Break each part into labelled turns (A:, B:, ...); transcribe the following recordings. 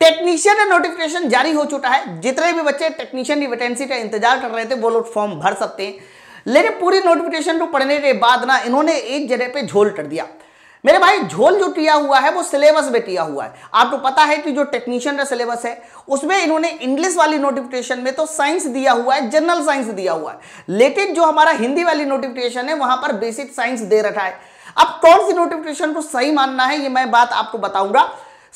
A: technician का notification जारी हो चुका है जितने भी बच्चे टेक्नीशियन की वैकेंसी का इंतजार कर रहे थे वो लोग फॉर्म भर सकते हैं लेकिन पूरी नोटिफिकेशन को पढ़ने के बाद ना इन्होंने एक जगह पे झोल कर दिया मेरे भाई झोल जो किया हुआ है वो सिलेबस में किया हुआ है आपको तो पता है कि जो टेक्नीशियन का सिलेबस है उसमें इन्होंने इंग्लिश वाली नोटिफिकेशन में तो साइंस दिया हुआ है जनरल साइंस दिया हुआ है लेकिन जो हमारा हिंदी वाली नोटिफिकेशन है वहां पर बेसिक साइंस दे रखा है अब कौन सी नोटिफिकेशन को सही मानना है ये मैं बात आपको बताऊंगा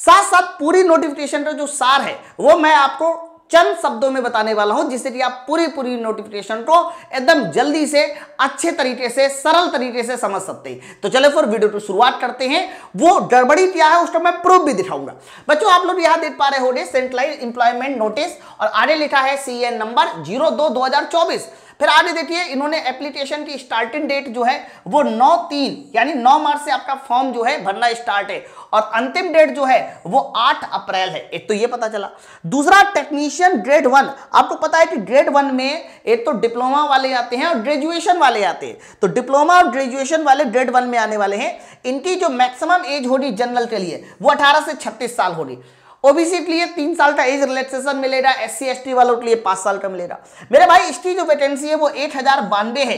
A: साथ साथ पूरी नोटिफिकेशन का जो सार है वो मैं आपको चंद शब्दों में बताने वाला हूं जिससे कि आप पूरी पूरी नोटिफिकेशन को एकदम जल्दी से अच्छे तरीके से सरल तरीके से समझ सकते हैं तो चलो फिर वीडियो की शुरुआत करते हैं वो गड़बड़ी क्या है उसको मैं प्रूफ भी दिखाऊंगा बच्चों आप लोग यहां देख पा रहे होंगे सेंट्रलाइज इंप्लॉयमेंट नोटिस और आगे लिखा है सी नंबर जीरो दो दो हजार चौबीस फिर आगे देखिए इन्होंने एप्लीकेशन की स्टार्टिंग डेट जो है वो नौ तीन यानी नौ मार्च से आपका फॉर्म जो है भरना स्टार्ट है और अंतिम डेट जो है वो आठ अप्रैल है एक तो ये पता चला दूसरा टेक्नीशियन ग्रेड वन आपको पता है कि ग्रेड वन में एक तो डिप्लोमा वाले आते हैं और ग्रेजुएशन वाले आते हैं तो डिप्लोमा और ग्रेजुएशन वाले ग्रेड वन में आने वाले हैं इनकी जो मैक्सिमम एज होगी जनरल के लिए वो अठारह से छत्तीस साल होगी ओबीसी के लिए तीन साल का एज रिलैक्सेशन मिलेगा एस सी एस वालों के लिए पांच साल का मिलेगा मेरे भाई इसकी जो वैकेंसी है वो एट हजार बानवे है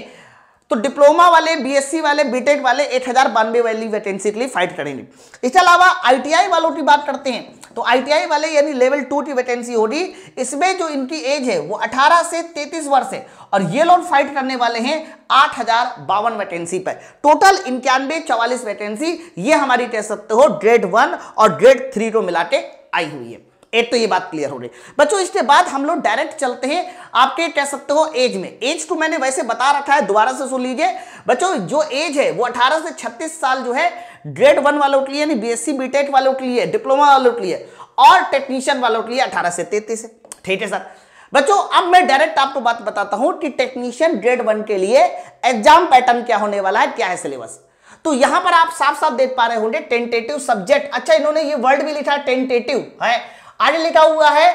A: तो डिप्लोमा वाले बीएससी वाले बीटेक वाले एट हजार बानवे वाली वैकेंसी के लिए फाइट करेंगे इसके अलावा आईटीआई वालों की बात करते हैं तो आईटीआई वाले यानी लेवल टू की वैकेंसी होगी इसमें जो इनकी एज है वो 18 से 33 वर्ष है और ये लोग फाइट करने वाले हैं आठ हजार बावन वैकेंसी पर टोटल इक्यानवे चौवालीस वैकेंसी ये हमारी कह सकते हो ग्रेड वन और ग्रेड थ्री को मिला के आई हुई है एक तो ये बात क्लियर हो रही है बच्चों इसके बाद हम लोग डायरेक्ट चलते हैं आपके कह सकते हो एज में एज तो मैंने वैसे बता रखा है दोबारा से सुन लीजिए बच्चों जो एज है वो 18 से 36 साल जो है ग्रेड वन वालों के लिए यानी बीएससी बीटेक वालों के लिए डिप्लोमा वालों के लिए और टेक्नीशियन वालों के लिए अठारह से तैतीस है ठीक है सर बच्चों अब मैं डायरेक्ट आपको बात बताता हूं कि टेक्नीशियन ग्रेड वन के लिए एग्जाम पैटर्न क्या होने वाला है क्या है सिलेबस तो यहां पर आप साफ साफ देख पा रहे होंगे टेंटेटिव सब्जेक्ट अच्छा इन्होंने ये वर्ड भी लिखा है टेंटेटिव है आगे लिखा हुआ है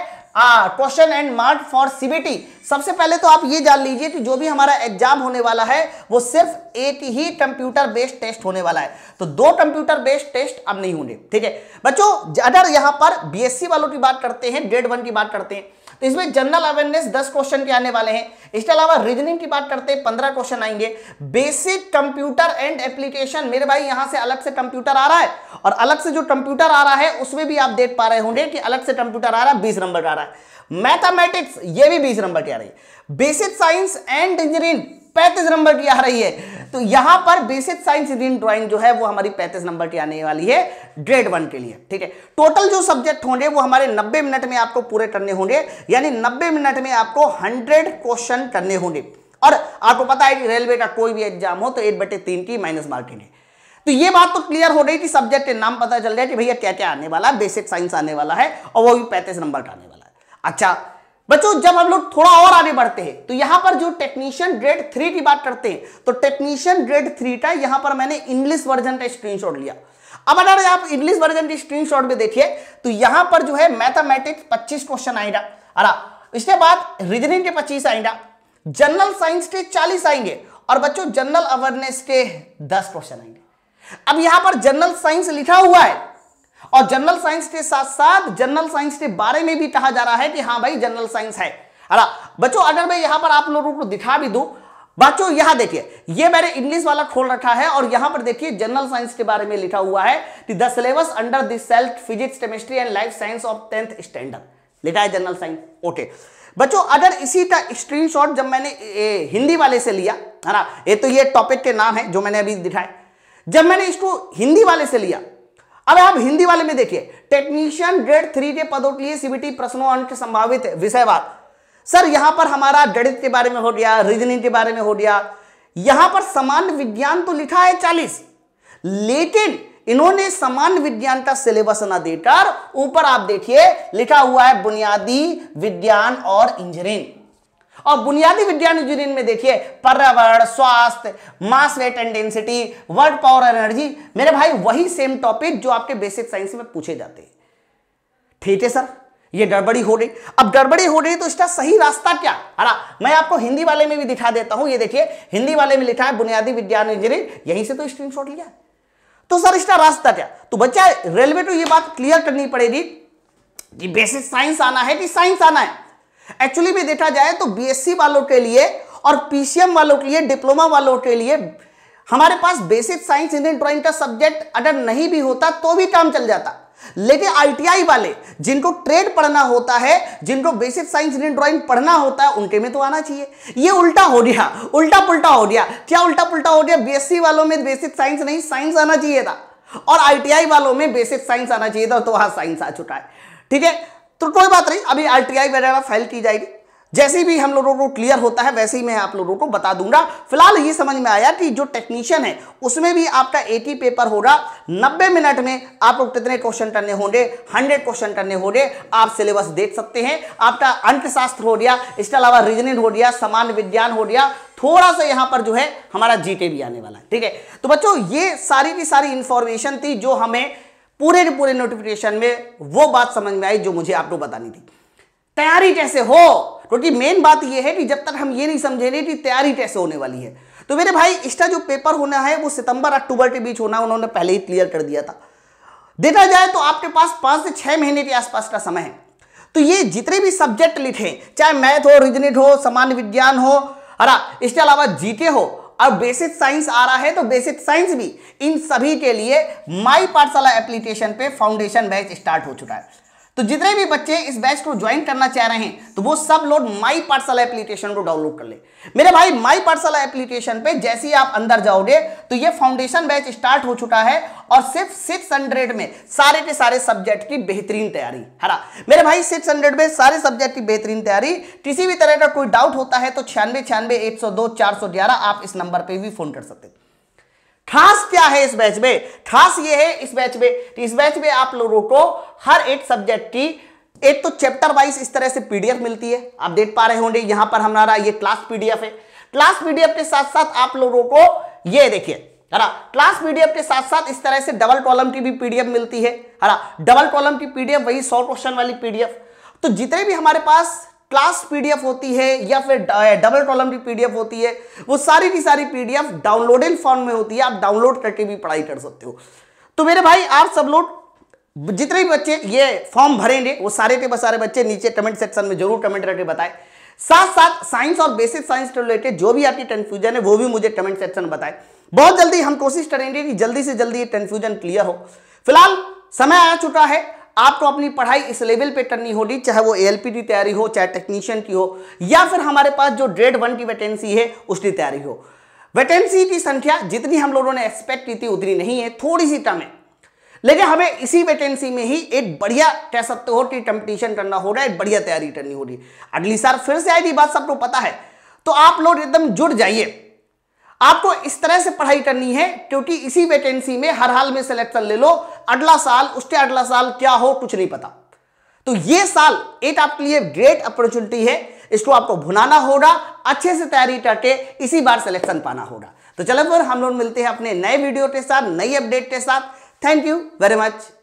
A: question and mark for CBT सबसे पहले तो आप ये जान लीजिए कि जो भी हमारा एग्जाम होने वाला है वो सिर्फ एक ही कंप्यूटर बेस्ड टेस्ट होने वाला है तो दो कंप्यूटर बेस्ड टेस्ट अब नहीं होंगे ठीक है बच्चों अगर यहां पर बीएससी e वालों की बात करते हैं डेड वन की बात करते हैं तो इसमें जनरल अवेयरनेस दस क्वेश्चन के आने वाले हैं इसके अलावा रीजनिंग की बात करते हैं पंद्रह क्वेश्चन आएंगे बेसिक कंप्यूटर एंड एप्लीकेशन मेरे भाई यहां से अलग से कंप्यूटर आ रहा है और अलग से जो कंप्यूटर आ रहा है उसमें भी आप देख पा रहे होंगे कि अलग से कंप्यूटर आ रहा है बीस नंबर का आ रहा है मैथामेटिक्स ये भी बीस नंबर के आ रही है बेसिक साइंस एंड इंजीनियरिंग पैंतीस नंबर की आ रही है तो यहां पर बेसिक साइंस इंजीनियरिंग ड्राइंग जो है वो हमारी पैंतीस नंबर की आने वाली है ग्रेड वन के लिए ठीक है टोटल जो सब्जेक्ट होंगे वो हमारे नब्बे मिनट में आपको पूरे करने होंगे यानी नब्बे मिनट में आपको हंड्रेड क्वेश्चन करने होंगे और आपको पता है कि रेलवे का कोई भी एग्जाम हो तो एट बटे तीन की माइनस मार्किंग है तो ये बात तो क्लियर हो गई कि सब्जेक्ट के नाम पता चल रहा है कि भैया क्या क्या आने वाला है बेसिक साइंस आने वाला है और वो भी पैंतीस नंबर का आने वाला है अच्छा बच्चों जब हम लोग थोड़ा और आगे बढ़ते हैं तो यहां पर जो टेक्नीशियन ग्रेड थ्री की बात करते हैं तो टेक्नीशियन ग्रेड थ्री का यहां पर मैंने इंग्लिश वर्जन का स्क्रीनशॉट लिया अब अगर आप इंग्लिश वर्जन की स्क्रीनशॉट में देखिए तो यहां पर जो है मैथमेटिक्स पच्चीस क्वेश्चन आएगा अरा इसके बाद रीजनिंग के पच्चीस आएगा जनरल साइंस के चालीस आएंगे और बच्चों जनरल अवेयरनेस के दस क्वेश्चन आएंगे अब यहां पर जनरल साइंस लिखा हुआ है और जनरल साइंस के साथ साथ जनरल साइंस के बारे में भी कहा जा रहा है कि हाँ भाई जनरल साइंस है अरा बच्चों अगर मैं यहां पर आप लोगों को दिखा भी दू बच्चों यहां देखिए ये मैंने इंग्लिश वाला खोल रखा है और यहां पर देखिए जनरल साइंस के बारे में लिखा हुआ है कि the syllabus under this self physics chemistry and life science of tenth standard लिखा है जनरल साइंस ओके बच्चों अगर इसी का स्क्रीनशॉट जब मैंने ए, हिंदी वाले से लिया है ना ये तो ये टॉपिक के नाम है जो मैंने अभी दिखाए जब मैंने इसको हिंदी वाले से लिया अब आप हिंदी वाले में देखिए टेक्नीशियन ग्रेड थ्री के पदों के लिए सीबीटी प्रश्नों अंक संभावित विषयवार सर यहां पर हमारा गणित के बारे में हो गया रीजनिंग के बारे में हो गया यहां पर सामान्य विज्ञान तो लिखा है चालीस लेकिन इन्होंने सामान्य विज्ञान का सिलेबस ना देकर ऊपर आप देखिए लिखा हुआ है बुनियादी विज्ञान और इंजीनियरिंग और बुनियादी विज्ञान इंजीनियरिंग में देखिए पर्यावरण स्वास्थ्य mass weight and density word power energy मेरे भाई वही सेम टॉपिक जो आपके बेसिक साइंस में पूछे जाते हैं ठीक है सर ये गड़बड़ी हो रही अब गड़बड़ी हो रही तो इसका सही रास्ता क्या अरा मैं आपको हिंदी वाले में भी दिखा देता हूं ये देखिए हिंदी वाले में लिखा है बुनियादी विज्ञान इंजीनियरिंग यहीं से तो स्क्रीनशॉट लिया तो सर इसका रास्ता क्या तो बच्चा रेलवे टू तो ये बात क्लियर करनी पड़ेगी कि बेसिक साइंस आना है कि साइंस आना है एक्चुअली में देखा जाए तो बीएससी वालों के लिए और पीसीएम वालों के लिए डिप्लोमा वालों के लिए हमारे पास बेसिक साइंस इंडियन ड्राइंग का सब्जेक्ट अगर नहीं भी होता तो भी काम चल जाता लेकिन आईटीआई वाले जिनको ट्रेड पढ़ना होता है जिनको बेसिक साइंस इंडियन ड्राइंग पढ़ना होता है उनके में तो आना चाहिए ये उल्टा हो गया उल्टा पुलटा हो गया क्या उल्टा पुलटा हो गया बीएससी वालों में बेसिक साइंस नहीं साइंस आना चाहिए था और आईटीआई वालों में बेसिक साइंस आना चाहिए था तो वहां साइंस आ चुका है ठीक है तो कोई बात नहीं अभी आर वगैरह फाइल की जाएगी जैसे भी हम लोगों को क्लियर होता है वैसे ही मैं आप लोगों को बता दूंगा फिलहाल ये समझ में आया कि जो टेक्नीशियन है उसमें भी आपका एटी पेपर होगा 90 मिनट में आपको कितने क्वेश्चन करने होंगे 100 क्वेश्चन करने होंगे आप सिलेबस देख सकते हैं आपका अंकशास्त्र हो गया इसके अलावा रीजनिंग हो गया सामान्य विज्ञान हो गया थोड़ा सा यहाँ पर जो है हमारा जीटे भी आने वाला है ठीक है तो बच्चों ये सारी की सारी इंफॉर्मेशन थी जो हमें पूरे के पूरे नोटिफिकेशन में वो बात समझ में आई जो मुझे आपको बतानी थी तैयारी कैसे हो क्योंकि मेन बात ये है कि जब तक हम ये नहीं समझे कि तैयारी कैसे होने वाली है तो मेरे भाई इसका जो पेपर होना है वो सितंबर अक्टूबर के बीच होना उन्होंने पहले ही क्लियर कर दिया था देखा जाए तो आपके पास पांच से छह महीने के आसपास का समय है तो ये जितने भी सब्जेक्ट लिखे चाहे मैथ हो रिजनेट हो सामान्य विज्ञान हो अरा इसके अलावा जीके हो अब बेसिक साइंस आ रहा है तो बेसिक साइंस भी इन सभी के लिए माई पाठशाला एप्लीकेशन पे फाउंडेशन बैच स्टार्ट हो चुका है तो जितने भी बच्चे इस बैच को ज्वाइन करना चाह रहे हैं तो वो सब लोग माई पार्सल एप्लीकेशन को डाउनलोड कर ले मेरे भाई माई पार्सल एप्लीकेशन पे जैसे ही आप अंदर जाओगे तो ये फाउंडेशन बैच स्टार्ट हो चुका है और सिर्फ सिक्स हंड्रेड में सारे के सारे सब्जेक्ट की बेहतरीन तैयारी हरा मेरे भाई सिक्स हंड्रेड में सारे सब्जेक्ट की बेहतरीन तैयारी किसी भी तरह का कोई डाउट होता है तो छियानवे छियानवे एक सौ दो चार सौ ग्यारह आप इस नंबर पर भी फोन कर सकते हैं खास क्या है इस बैच में खास ये है इस बैच में इस बैच में आप लोगों को हर एक सब्जेक्ट की एक तो चैप्टर वाइज इस तरह से पीडीएफ मिलती है आप देख पा रहे होंगे यहां पर हमारा ये क्लास पीडीएफ है क्लास पीडीएफ के साथ साथ आप लोगों को ये देखिए है क्लास पीडीएफ के साथ साथ इस तरह से डबल कॉलम की भी पीडीएफ मिलती है है डबल कॉलम की पीडीएफ वही सौ क्वेश्चन वाली पीडीएफ तो जितने भी हमारे पास क्लास पीडीएफ होती है या फिर डबल कॉलम की पीडीएफ होती है वो सारी की सारी पीडीएफ डाउनलोडेड फॉर्म में होती है आप डाउनलोड करके भी पढ़ाई कर सकते हो तो मेरे भाई आप सब लोग जितने भी बच्चे ये फॉर्म भरेंगे वो सारे के सारे बच्चे नीचे कमेंट सेक्शन में जरूर कमेंट करके बताए साथ साथ साइंस और बेसिक साइंस के रिलेटेड जो भी आपकी कंफ्यूजन है वो भी मुझे कमेंट सेक्शन में बताएं बहुत जल्दी हम कोशिश करेंगे कि जल्दी से जल्दी ये कंफ्यूजन क्लियर हो फिलहाल समय आ चुका है आपको तो अपनी पढ़ाई इस लेवल पे करनी होगी चाहे वो ए की तैयारी हो चाहे टेक्नीशियन की हो या फिर हमारे पास जो ग्रेड वन की वैकेंसी है उसकी तैयारी हो वैकेंसी की संख्या जितनी हम लोगों ने एक्सपेक्ट की थी उतनी नहीं है थोड़ी सी कम है लेकिन हमें इसी वैकेंसी में ही एक बढ़िया कह सकते हो कि कंपटीशन करना होगा एक बढ़िया तैयारी करनी होगी अगली साल फिर से आएगी बात सबको पता है तो आप लोग एकदम जुड़ जाइए आपको इस तरह से पढ़ाई करनी है क्योंकि इसी वैकेंसी में हर हाल में सिलेक्शन ले लो अगला साल उसके अगला साल क्या हो कुछ नहीं पता तो ये साल एक आपके लिए ग्रेट अपॉर्चुनिटी है इसको आपको भुनाना होगा अच्छे से तैयारी करके इसी बार सिलेक्शन पाना होगा तो चलो फिर हम लोग मिलते हैं अपने नए वीडियो के साथ नई अपडेट के साथ थैंक यू वेरी मच